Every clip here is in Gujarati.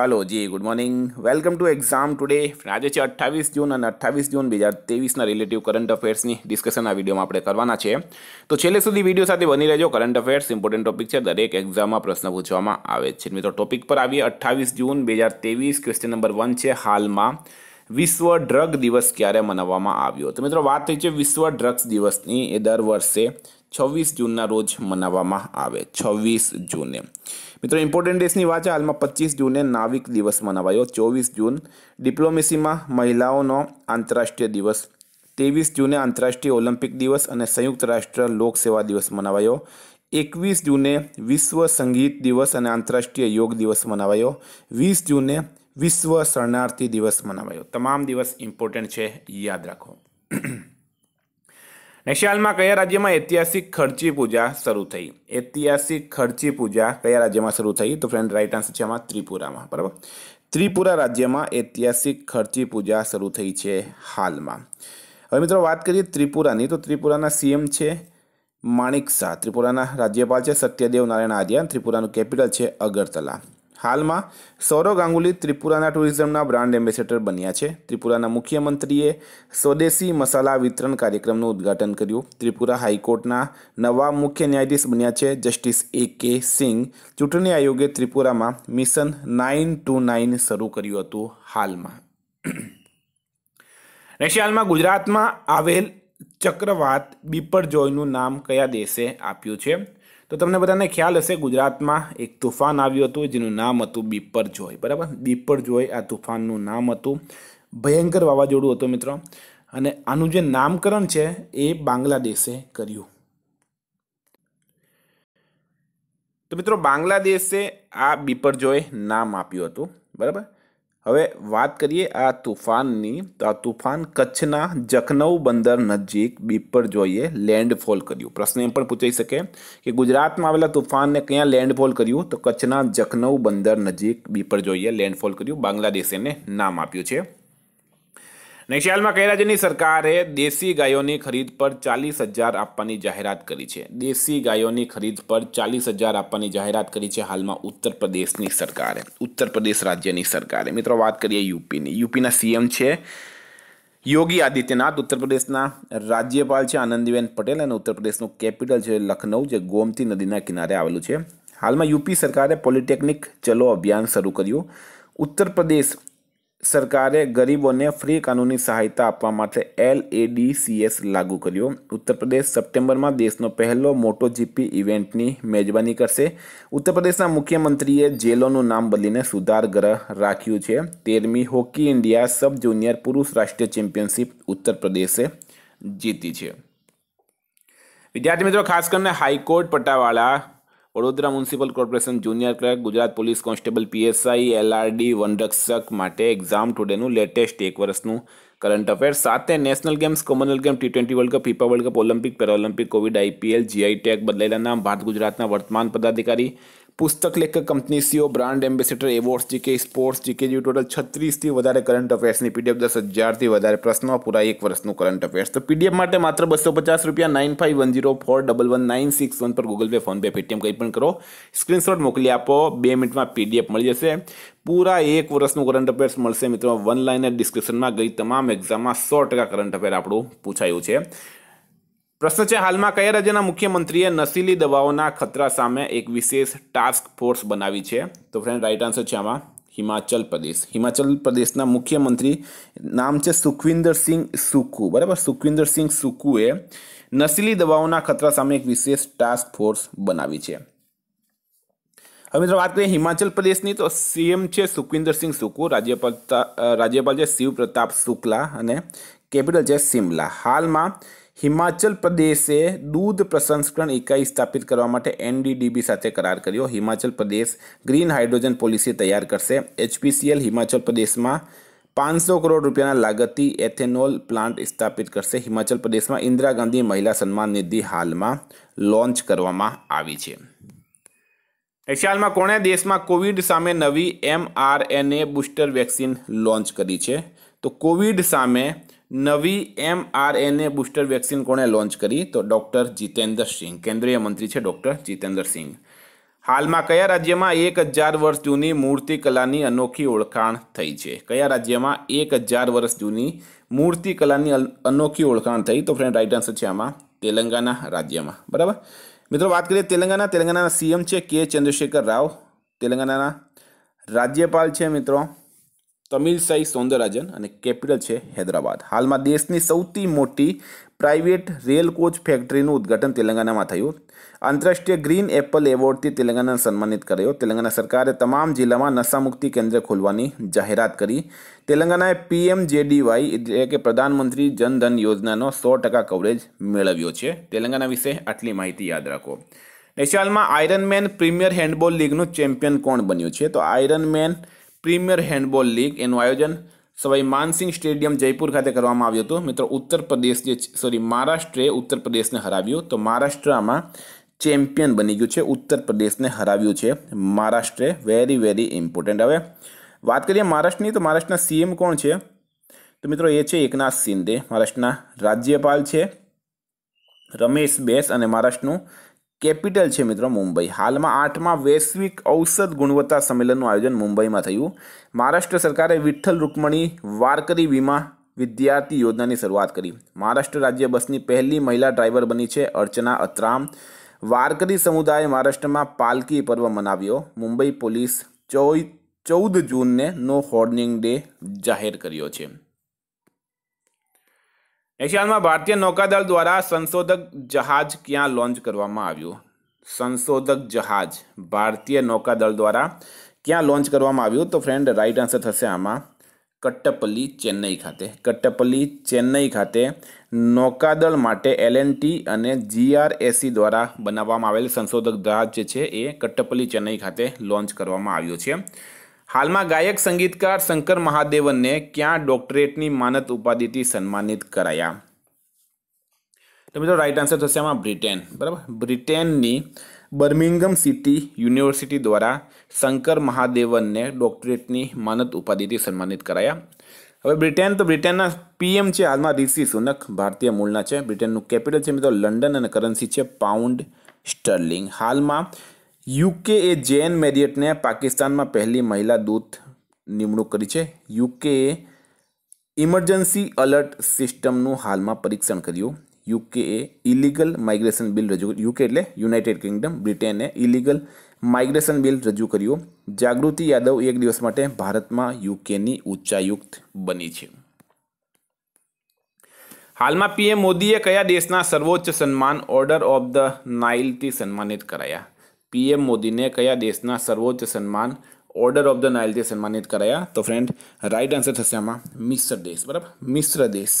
hello ji good morning welcome to exam today આજે છે અઠ્ઠાવીસ જૂન અને અઠ્ઠાવીસ જૂન બે હજાર તેવીસના રિલેટિવ કરંટ અફેર્સની ડિસ્કશન આ વિડીયોમાં આપણે કરવાના છે તો છેલ્લે સુધી વિડીયો સાથે બની રહેજો કરંટ અફેર્સ ઇમ્પોર્ટન્ટ ટોપિક છે દરેક એક્ઝામમાં પ્રશ્ન પૂછવામાં આવે છે મિત્રો ટોપિક પર આવીએ અઠ્ઠાવીસ જૂન બે હજાર તેવીસ ક્વેશ્ચન નંબર વન છે હાલમાં વિશ્વ ડ્રગ દિવસ ક્યારે મનાવવામાં આવ્યો તો મિત્રો વાત થઈ છે વિશ્વ ડ્રગ્સ દિવસની એ દર વર્ષે છવ્વીસ જૂનના રોજ મનાવવામાં આવે છવ્વીસ જૂને મિત્રો ઇમ્પોર્ટન્ટ ડેસની વાત છે હાલમાં પચીસ જૂને નાવિક દિવસ મનાવાયો ચોવીસ જૂન ડિપ્લોમેસીમાં મહિલાઓનો આંતરરાષ્ટ્રીય દિવસ ત્રેવીસ જૂને આંતરરાષ્ટ્રીય ઓલિમ્પિક દિવસ અને સંયુક્ત રાષ્ટ્ર લોકસેવા દિવસ મનાવાયો એકવીસ જૂને વિશ્વ સંગીત દિવસ અને આંતરરાષ્ટ્રીય યોગ દિવસ મનાવાયો વીસ જૂને વિશ્વ શરણાર્થી દિવસ મનાવાયો તમામ દિવસ ઇમ્પોર્ટન્ટ છે યાદ રાખો નેશિયાલમાં કયા રાજ્યમાં ઐતિહાસિક ખર્ચી પૂજા શરૂ થઈ ઐતિહાસિક ખર્ચી પૂજા કયા રાજ્યમાં શરૂ થઈ તો ફ્રેન્ડ રાઈટ આન્સર છે આમાં ત્રિપુરામાં બરાબર ત્રિપુરા રાજ્યમાં ઐતિહાસિક ખર્ચી પૂજા શરૂ થઈ છે હાલમાં હવે મિત્રો વાત કરીએ ત્રિપુરાની તો ત્રિપુરાના સીએમ છે માણિક શાહ ત્રિપુરાના રાજ્યપાલ છે સત્યદેવ નારાયણ આર્યા ત્રિપુરાનું કેપિટલ છે અગરતલા હાલમાં સૌરવ ગાંગુલી ત્રિપુરાના ટુરિઝમના બ્રાન્ડ એમ્બેસેડર બન્યા છે ત્રિપુરાના મુખ્યમંત્રીએ સ્વદેશી મસાલા વિતરણ કાર્યક્રમનું ઉદ્ઘાટન કર્યું ત્રિપુરા હાઈકોર્ટના નવા મુખ્ય ન્યાયાધીશ બન્યા છે જસ્ટિસ એ કે સિંઘ ચૂંટણી આયોગે ત્રિપુરામાં મિશન નાઇન ટુ નાઇન શરૂ કર્યું હતું હાલમાં નેશી હાલમાં ગુજરાતમાં આવેલ ચક્રવાત બીપરજોયનું નામ કયા દેશે આપ્યું છે તો તમને બધાને ખ્યાલ હશે ગુજરાતમાં એક તોફાન આવ્યું હતું જેનું નામ હતું બીપર જોય બરાબર બીપર જોય આ તોફાનનું નામ હતું ભયંકર વાવાઝોડું હતું મિત્રો અને આનું જે નામકરણ છે એ બાંગ્લાદેશે કર્યું તો મિત્રો બાંગ્લાદેશે આ બીપર બીપરજોય નામ આપ્યું હતું બરાબર હવે વાત કરીએ આ તુફાનની તો આ તુફાન કચ્છના જખનૌ બંદર નજીક બીપર જોઈએ લેન્ડફોલ કર્યું પ્રશ્ન એમ પણ પૂછાઈ શકે કે ગુજરાતમાં આવેલા તુફાનને ક્યાં લેન્ડફોલ કર્યું તો કચ્છના જખનૌ બંદર નજીક બીપર જોઈએ લેન્ડફોલ કર્યું બાંગ્લાદેશ એને નામ આપ્યું છે નૈશાલમાં કઈ રાજ્યની સરકારે દેશી ગાયોની ખરીદ પર ચાલીસ હજાર આપવાની જાહેરાત કરી છે દેશી ગાયોની ખરીદ પર ચાલીસ હજાર આપવાની જાહેરાત કરી છે હાલમાં ઉત્તર પ્રદેશની સરકારે ઉત્તર પ્રદેશ રાજ્યની સરકારે મિત્રો વાત કરીએ યુપીની યુપીના સીએમ છે યોગી આદિત્યનાથ ઉત્તર પ્રદેશના રાજ્યપાલ છે આનંદીબેન પટેલ અને ઉત્તર પ્રદેશનું કેપિટલ છે લખનઉ જે ગોમતી નદીના કિનારે આવેલું છે હાલમાં યુપી સરકારે પોલિટેકનિક ચલો અભિયાન શરૂ કર્યું ઉત્તર પ્રદેશ સરકારે ગરીબોને ફ્રી કાનૂની સહાયતા આપવા માટે એલ સી એસ લાગુ કર્યો ઉત્તરપ્રદેશ સપ્ટેમ્બરમાં દેશનો પહેલો મોટો જીપી ઇવેન્ટની મેજબાની કરશે ઉત્તરપ્રદેશના મુખ્યમંત્રીએ જેલોનું નામ બદલીને સુધારગ્રહ રાખ્યું છે તેરમી હોકી ઇન્ડિયા સબ જુનિયર પુરુષ રાષ્ટ્રીય ચેમ્પિયનશિપ ઉત્તર પ્રદેશે જીતી છે વિદ્યાર્થી મિત્રો ખાસ કરીને હાઈકોર્ટ પટાવાળા Vadodara municipal corporation junior clerk Gujarat police constable PSI LRD વનરક્ષક માટે એક્ઝામ ટુડેનું લેટેસ્ટ એક વર્ષનું કરંટ અફેર સાથે national games Commonwealth game T twenty World Cup FIFA World Cup Olympic Paralympic Covid IPL GI tech બદલાયેલા નામ ભારત ગુજરાતના વર્તમાન પદાધિકારી પુસ્તક લેખક company CEO brand ambassador awards GK sports GK જેવી ટોટલ છત્રીસથી વધારે કરંટ અફેર્સની પીડીએફ દસ હજારથી વધારે પ્રશ્નો પૂરા એક વર્ષનું કરંટ અફેર્સ તો પીડીએફ માટે માત્ર બસો પચાસ રૂપિયા nine five one zero four double one nine six one પર ગૂગલ પે ફોનપે પેટીએમ કંઈ પણ કરો સ્ક્રીનશોટ મોકલી આપો બે મિનિટમાં પીડીએફ મળી જશે પૂરા એક વર્ષનું કરંટ અફેર્સ મળશે મિત્રો વન લાઇનર ડિસ્ક્રિપ્શનમાં ગઈ તમામ એક્ઝામમાં સો ટકા કરંટ અફેર આપણું પૂછાયું છે પ્રશ્ન છે હાલમાં કયા રાજ્યના મુખ્યમંત્રીએ નસીલી દવાઓના ખતરા સામે એક વિશેષ ટાસ્ક ફોર્સ બનાવી છે તો ફ્રેન્ડ રાઈટ આન્સર છે આમાં હિમાચલ પ્રદેશ હિમાચલ પ્રદેશના મુખ્યમંત્રી નામ છે સુખવિન્દરસિંહ સુકુ બરાબર સુખવિન્દરસિંહ સુકુએ નસીલી દવાઓના ખતરા સામે એક વિશેષ ટાસ્ક ફોર્સ બનાવી છે હવે મિત્રો વાત કરીએ હિમાચલ પ્રદેશની તો સીએમ છે સુખવિન્દરસિંહ સુકુ રાજ્યપાલ રાજ્યપાલ છે શિવ પ્રતાપ શુક્લા અને કેપિટલ છે સિમલા હાલમાં હિમાચલ પ્રદેશે દૂધ પ્રસંસ્કરણ ઇકાઈ સ્થાપિત કરવા માટે એનડીડીબી સાથે કરાર કર્યો હિમાચલ પ્રદેશ ગ્રીન હાઇડ્રોજન પોલિસી તૈયાર કરશે એચપીસીએલ હિમાચલ પ્રદેશમાં પાંચસો કરોડ રૂપિયાના લાગતી એથેનોલ પ્લાન્ટ સ્થાપિત કરશે હિમાચલ પ્રદેશમાં ઇન્દિરા ગાંધી મહિલા સન્માન નિધિ હાલમાં લોન્ચ કરવામાં આવી છે એશિયાલમાં કોણે દેશમાં કોવિડ સામે નવી એમઆરએનએ બુસ્ટર વેક્સિન લોન્ચ કરી છે તો કોવિડ સામે નવી એમઆરએનએ બુસ્ટર વેક્સિન કોણે લોન્ચ કરી તો ડૉક્ટર જીતેન્દર સિંહ કેન્દ્રીય મંત્રી છે ડૉક્ટર જીતેન્દ્ર સિંહ હાલમાં કયા રાજ્યમાં એક હજાર વર્ષ જૂની મૂર્તિ કલાની અનોખી ઓળખાણ થઈ છે કયા રાજ્યમાં એક હજાર વર્ષ જૂની મૂર્તિ કલાની અનોખી ઓળખાણ થઈ તો ફ્રેન્ડ રાઇટ આન્સર છે આમાં તેલંગાના રાજ્યમાં બરાબર મિત્રો વાત કરીએ તેલંગાના તેલંગાના સીએમ છે કે ચંદ્રશેખર રાવ તેલંગાનાના રાજ્યપાલ છે મિત્રો તમિલસાઈ સૌંદરરાજન અને કેપિટલ છે હૈદરાબાદ હાલમાં દેશની સૌથી મોટી પ્રાઇવેટ રેલ કોચ ફેક્ટરીનું ઉદ્ઘાટન તેલંગાનામાં થયું આંતરરાષ્ટ્રીય ગ્રીન એપલ એવોર્ડથી તેલંગાના સન્માનિત કર્યો તેલંગાણા સરકારે તમામ જિલ્લામાં નશામુક્તિ કેન્દ્ર ખોલવાની જાહેરાત કરી તેલંગાનાએ પીએમ જેડીવાય એટલે કે પ્રધાનમંત્રી જનધન યોજનાનો સો ટકા કવરેજ મેળવ્યો છે તેલંગાના વિશે આટલી માહિતી યાદ રાખો નેશનલમાં આયરનમેન પ્રીમિયર હેન્ડબોલ લીગનું ચેમ્પિયન કોણ બન્યું છે તો આયરનમેન પ્રીમિયર હેન્ડબોલ લીગ એનું આયોજન સવાઈ માનસિંહ સ્ટેડિયમ જયપુર ખાતે કરવામાં આવ્યું હતું મિત્રો ઉત્તર પ્રદેશ જે સોરી મહારાષ્ટ્રે ઉત્તર પ્રદેશને હરાવ્યું તો મહારાષ્ટ્રમાં ચેમ્પિયન બની ગયું છે ઉત્તર પ્રદેશને હરાવ્યું છે મહારાષ્ટ્રે વેરી વેરી ઇમ્પોર્ટન્ટ હવે વાત કરીએ મહારાષ્ટ્રની તો મહારાષ્ટ્રના સીએમ કોણ છે તો મિત્રો એ છે એકનાથ શિંદે મહારાષ્ટ્રના રાજ્યપાલ છે રમેશ બેસ અને મહારાષ્ટ્રનું કેપિટલ છે મિત્રો મુંબઈ હાલમાં આઠમાં વૈશ્વિક ઔષધ ગુણવત્તા સંમેલનનું આયોજન મુંબઈમાં થયું મહારાષ્ટ્ર સરકારે વિઠ્ઠલ રૂકમણી વારકરી વીમા વિદ્યાર્થી યોજનાની શરૂઆત કરી મહારાષ્ટ્ર રાજ્ય બસની પહેલી મહિલા ડ્રાઈવર બની છે અર્ચના અત્રામ વારકરી સમુદાયે મહારાષ્ટ્રમાં પાલકી પર્વ મનાવ્યો મુંબઈ પોલીસ ચૌદ ચૌદ જૂનને નો હોર્નિંગ ડે જાહેર કર્યો છે એશિયાનમાં ભારતીય નૌકાદળ દ્વારા સંશોધક જહાજ ક્યાં લોન્ચ કરવામાં આવ્યું સંશોધક જહાજ ભારતીય નૌકાદળ દ્વારા ક્યાં લોન્ચ કરવામાં આવ્યું તો ફ્રેન્ડ રાઈટ આન્સર થશે આમાં કટ્ટપલ્લી ચેન્નઈ ખાતે કટ્ટપલ્લી ચેન્નઈ ખાતે નૌકાદળ માટે એલએનટી અને જીઆરએસી દ્વારા બનાવવામાં આવેલ સંશોધક જહાજ જે છે એ કટ્ટપલ્લી ચેન્નઈ ખાતે લોન્ચ કરવામાં આવ્યું છે હાલમાં ગાયક સંગીતકાર શંકર મહાદેવનને ક્યાં ડોક્ટરેટની માનત ઉપાધિથી સન્માનિત કરાયા તો મિત્રો રાઈટ આન્સર થશે આમાં બ્રિટેન બરાબર બ્રિટેનની બર્મિંગમ સિટી યુનિવર્સિટી દ્વારા શંકર મહાદેવનને ડોક્ટરેટની માનત ઉપાધિથી સન્માનિત કરાયા હવે બ્રિટેન તો બ્રિટેનના પીએમ છે હાલમાં ઋષિ સુનક ભારતીય મૂળના છે બ્રિટેનનું કેપિટલ છે મિત્રો લંડન અને કરન્સી છે પાઉન્ડ સ્ટર્લિંગ હાલમાં યુકેએ જેન મેરિયટને પાકિસ્તાનમાં પહેલી મહિલા દૂત નિમણૂક કરી છે યુકેએ ઇમરજન્સી અલર્ટ સિસ્ટમનું હાલમાં પરીક્ષણ કર્યું યુકેએ ઇલીગલ માઇગ્રેશન બિલ રજૂ યુકે એટલે યુનાઇટેડ કિંગડમ બ્રિટેને ઇલીગલ માઇગ્રેશન બિલ રજૂ કર્યું જાગૃતિ યાદવ એક દિવસ માટે ભારતમાં યુકેની ઉચ્ચાયુક્ત બની છે હાલમાં પીએમ મોદીએ કયા દેશના સર્વોચ્ચ સન્માન ઓર્ડર ઓફ ધ નાઇલથી સન્માનિત કરાયા પીએમ મોદીને કયા દેશના સર્વોચ્ચ સન્માન ઓર્ડર ઓફ ધ નાઇલથી સન્માનિત કરાયા તો ફ્રેન્ડ રાઇટ આન્સર થશે આમાં મિશ્ર દેશ બરાબર મિશ્ર દેશ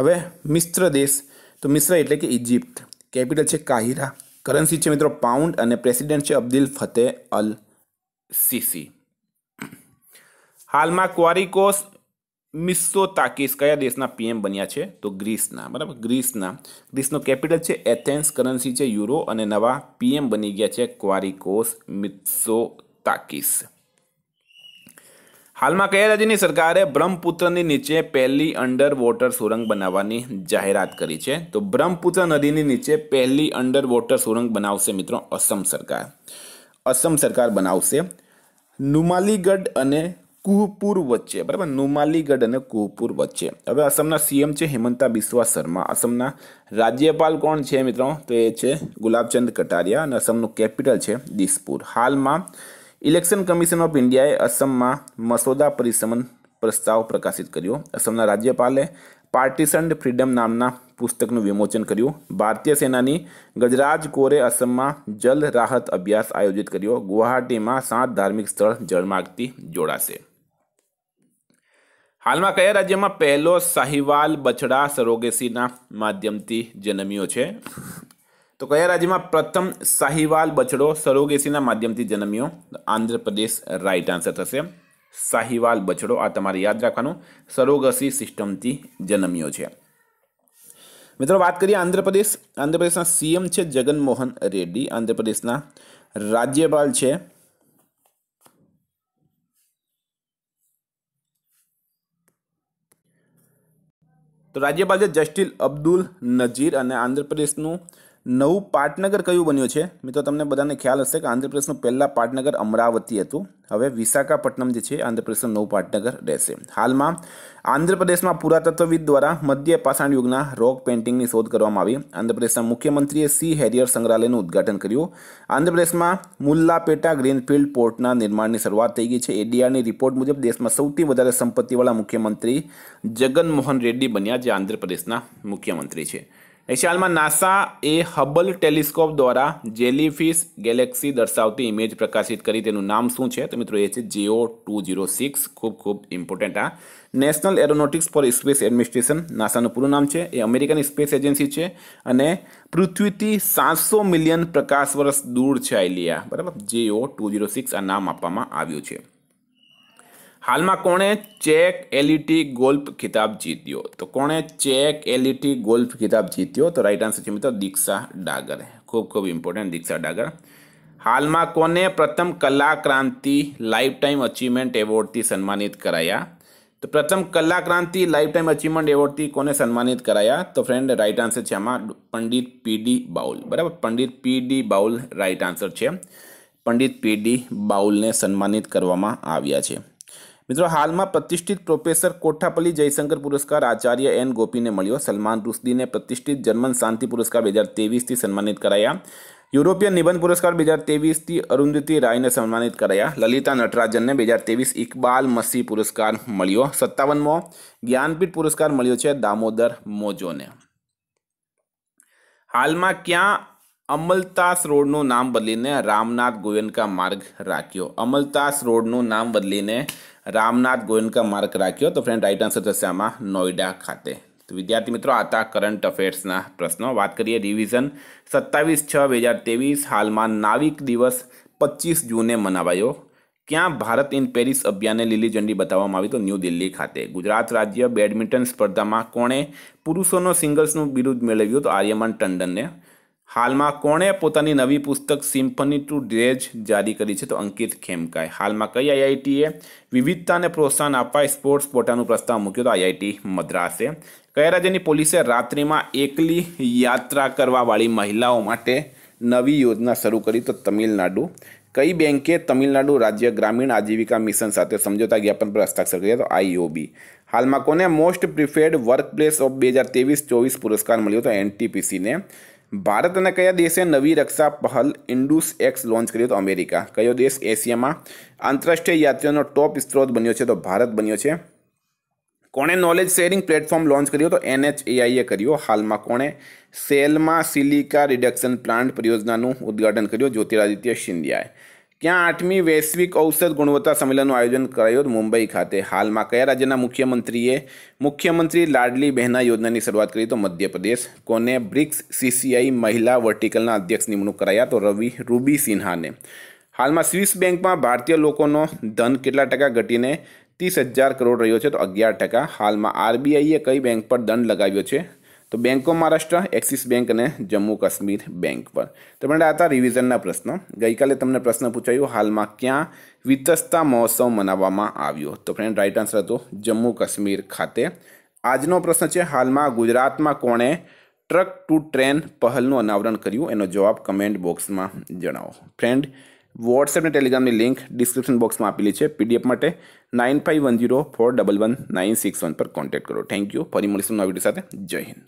હવે મિશ્ર દેશ તો મિશ્ર એટલે કે ઇજિપ્ત કેપિટલ છે કાહિરા કરન્સી છે મિત્રો પાઉન્ડ અને પ્રેસિડેન્ટ છે અબ્દુલ ફતેહ અલ સીસી હાલમાં ક્વારિકોસ મિસ્સો તાકીસ કયા દેશના પીએમ બન્યા છે તો ગ્રીસના બરાબર ગ્રીસના ગ્રીસનો કેપિટલ છે એથેન્સ કરન્સી છે યુરો અને નવા પીએમ બની ગયા છે ક્વારિકોસ મિત્સો તાકીસ હાલમાં કયા રાજ્યની સરકારે બ્રહ્મપુત્રની નીચે પહેલી અંડર વોટર સુરંગ બનાવવાની જાહેરાત કરી છે તો બ્રહ્મપુત્ર નદીની નીચે પહેલી અંડર વોટર સુરંગ બનાવશે મિત્રો અસમ સરકાર અસમ સરકાર બનાવશે નુમાલીગઢ અને કુહપુર વચ્ચે બરાબર નુમાલીગઢ અને કુહપુર વચ્ચે હવે આસામના સીએમ છે હેમંતા બિસ્વા શર્મા આસામના રાજ્યપાલ કોણ છે મિત્રો તો એ છે ગુલાબચંદ કટારિયા અને આસામનું કેપિટલ છે દિસપુર હાલમાં ઇલેક્શન કમિશન ઓફ ઇન્ડિયાએ આસામમાં મસોદા પરિસમન પ્રસ્તાવ પ્રકાશિત કર્યો આસામના રાજ્યપાલે પાર્ટીસન્ડ ફ્રીડમ નામના પુસ્તકનું વિમોચન કર્યું ભારતીય સેનાની ગજરાજ કોરે અસમમાં જલ રાહત અભ્યાસ આયોજિત કર્યો ગુવાહાટીમાં સાત ધાર્મિક સ્થળ જળમાર્ગથી જોડાશે હાલમાં કયા રાજ્યમાં પહેલો સાહિવાલ બછડા સરોગેસીના માધ્યમથી જન્મ્યો છે તો કયા રાજ્યમાં પ્રથમ સાહિવાલ બછડો સરોગેસીના માધ્યમથી જન્મ્યો આંધ્રપ્રદેશ રાઈટ આન્સર થશે સાહિવાલ બછડો આ તમારે યાદ રાખવાનું સરોગસી સિસ્ટમથી જન્મ્યો છે મિત્રો વાત કરીએ આંધ્રપ્રદેશ આંધ્રપ્રદેશના સીએમ છે જગનમોહન રેડ્ડી આંધ્રપ્રદેશના રાજ્યપાલ છે તો રાજ્યપાલ છે જસ્ટિલ અબ્દુલ નજીર અને આંધ્રપ્રદેશનું નવું પાટનગર કયું બન્યું છે મિત્રો તમને બધાને ખ્યાલ હશે કે આંધ્રપ્રદેશનું પહેલાં પાટનગર અમરાવતી હતું હવે વિશાખાપટ્ટનમ જે છે આંધ્રપ્રદેશનું નવું પાટનગર રહેશે હાલમાં આંધ્રપ્રદેશમાં પુરાતત્વવિદ દ્વારા મધ્ય પાષાણ યુગના રોક પેઇન્ટિંગની શોધ કરવામાં આવી આંધ્રપ્રદેશના મુખ્યમંત્રીએ સી હેરિયર સંગ્રહાલયનું ઉદઘાટન કર્યું આંધ્રપ્રદેશમાં મુલ્લાપેટા ગ્રીનફિલ્ડ પોર્ટના નિર્માણની શરૂઆત થઈ ગઈ છે એડીઆરની રિપોર્ટ મુજબ દેશમાં સૌથી વધારે સંપત્તિવાળા મુખ્યમંત્રી જગનમોહન રેડ્ડી બન્યા જે આંધ્રપ્રદેશના મુખ્યમંત્રી છે એસી નાસા એ હબલ ટેલિસ્કોપ દ્વારા જેલીફિશ ગેલેક્સી દર્શાવતી ઇમેજ પ્રકાશિત કરી તેનું નામ શું છે તો મિત્રો એ છે જીઓ ટુ જીરો સિક્સ ખૂબ ખૂબ ઇમ્પોર્ટન્ટ આ National Aeronautics for Space Administration નાસાનું પૂરું નામ છે એ અમેરિકાની સ્પેસ એજન્સી છે અને પૃથ્વીથી સાતસો મિલિયન પ્રકાશ વર્ષ દૂર છે આઈલિયા બરાબર જીઓ ટુ જીરો સિક્સ આ નામ આપવામાં આવ્યું છે हाल में कौन चेक एलईटी गोल्फ खिताब जीतियों तो कौन चेक एलईटी गोल्फ खिताब जीतियों तो राइट आंसर मित्रों दीक्षा डागर खूब खूब इम्पोर्टेंट दीक्षा डागर हाल में कोने प्रथम कला क्रांति लाइफ टाइम अचीवमेंट एवोर्ड थी सम्मानित कराया तो प्रथम कला क्रांति लाइफ टाइम अचीवमेंट एवोर्ड थी कोने सम्मानित कराया तो फ्रेंड राइट आंसर है आम पंडित पी डी बाउल बराबर पंडित पी डी बाउल राइट आंसर है पंडित पी डी बाउल ने सम्मानित कर મિત્રો હાલમાં પ્રતિષ્ઠિત પ્રોફેસર કોઠાપલ્લી જયશંકર પુરસ્કાર આચાર્ય એન ગોપીને મળ્યો સલમાન રુશ્દીને પ્રતિષ્ઠિત જર્મન શાંતિ પુરસ્કાર બે હજાર તેવીસથી સન્માનિત કરાયા યુરોપિયન નિબંધ પુરસ્કાર બે હજાર તેવીસથી અરુંધતી રાયને સન્માનિત કરાયા લલિતા નટરાજનને બે હજાર તેવીસ ઇકબાલ મસી પુરસ્કાર મળ્યો સત્તાવનમો જ્ઞાનપીઠ પુરસ્કાર મળ્યો છે દામોદર મોજોને હાલમાં ક્યાં અમલતાસ રોડનું નામ બદલીને રામનાથ ગોયનકા માર્ગ રાખ્યો અમલતાસ રોડનું નામ બદલીને રામનાથ ગોયનકા માર્ગ રાખ્યો તો ફ્રેન્ડ રાઇટ આન્સર થશે આમાં નોઈડા ખાતે તો વિદ્યાર્થી મિત્રો આતા કરંટ અફેર્સના પ્રશ્નો વાત કરીએ રિવિઝન સત્તાવીસ છ બે હજાર ત્રેવીસ હાલમાં નાવિક દિવસ પચીસ જૂને મનાવાયો ક્યાં ભારત ઇન પેરિસ અભિયાનને લીલી ઝંડી બતાવવામાં આવી તો ન્યૂ દિલ્હી ખાતે ગુજરાત રાજ્ય બેડમિન્ટન સ્પર્ધામાં કોણે પુરુષોનો સિંગલ્સનું બિરુદ મેળવ્યું તો આર્યમન ટંડનને હાલમાં કોણે પોતાની નવી પુસ્તક સિમ્ફની ટુ ડ્રેજ જારી કરી છે તો અંકિત ખેમકાએ હાલમાં કઈ આઈઆઈટીએ વિવિધતાને પ્રોત્સાહન આપવા સ્પોર્ટ્સ પોતાનું પ્રસ્તાવ મૂક્યો તો આઈઆઈટી મદ્રાસે કયા રાજ્યની પોલીસે રાત્રિમાં એકલી યાત્રા કરવાવાળી મહિલાઓ માટે નવી યોજના શરૂ કરી તો તમિલનાડુ કઈ બેંકે તમિલનાડુ રાજ્ય ગ્રામીણ આજીવિકા મિશન સાથે સમજોતા જ્ઞાપન પર હસ્તાક્ષર કર્યા તો આઈઓબી હાલમાં કોને most preferred work place of બે હજાર તેવીસ ચોવીસ પુરસ્કાર મળ્યો તો એનટીપીસીને ભારત અને કયા દેશે નવી રક્ષા પહેલ ઇન્ડુસ એક્સ લોન્ચ કર્યો તો અમેરિકા કયો દેશ એશિયામાં આંતરરાષ્ટ્રીય યાત્રીઓનો ટોપ સ્ત્રોત બન્યો છે તો ભારત બન્યો છે કોણે નોલેજ શેરિંગ પ્લેટફોર્મ લોન્ચ કર્યો તો એનએચએઆઈએ કર્યો હાલમાં કોણે સેલમાં સિલિકા રિડક્શન પ્લાન્ટ પરિયોજનાનું ઉદ્ઘાટન કર્યું જ્યોતિરાદિત્ય સિંધિયાએ ક્યાં આઠમી વૈશ્વિક ઔષધ ગુણવત્તા સંમેલનનું આયોજન કરાયું મુંબઈ ખાતે હાલમાં કયા રાજ્યના મુખ્યમંત્રીએ મુખ્યમંત્રી લાડલી બહેના યોજનાની શરૂઆત કરી તો મધ્યપ્રદેશ કોને બ્રિક્સ સીસીઆઈ મહિલા વર્ટિકલના અધ્યક્ષ નિમણૂક કરાયા તો રવિ રૂબી સિન્હાને હાલમાં સ્વિસ બેંકમાં ભારતીય લોકોનો ધન કેટલા ટકા ઘટીને ત્રીસ હજાર કરોડ રહ્યો છે તો અગિયાર ટકા હાલમાં આરબીઆઈએ કઈ બેંક પર દંડ લગાવ્યો છે તો bank of Maharashtra Axis bank અને જમ્મુ કાશ્મીર બેંક પર તો આપણે હતા રિવિઝનના પ્રશ્નો ગઈકાલે તમને પ્રશ્ન પૂછાયો હાલમાં ક્યાં વિતસ્તા મહોત્સવ મનાવવામાં આવ્યો તો ફ્રેન્ડ રાઇટ આન્સર હતો જમ્મુ કાશ્મીર ખાતે આજનો પ્રશ્ન છે હાલમાં ગુજરાતમાં કોણે ટ્રક ટુ ટ્રેન પહેલનું અનાવરણ કર્યું એનો જવાબ કમેન્ટ બોક્સમાં જણાવો ફ્રેન્ડ વોટ્સએપ અને ટેલિગ્રામની લિંક ડિસ્ક્રિપ્શન બોક્સમાં આપેલી છે પીડીએફ માટે nine five one zero four double one nine six one પર કોન્ટેક્ટ કરો થેન્ક યુ ફરી મળીશું નવા વિડીયો સાથે જય હિન્દ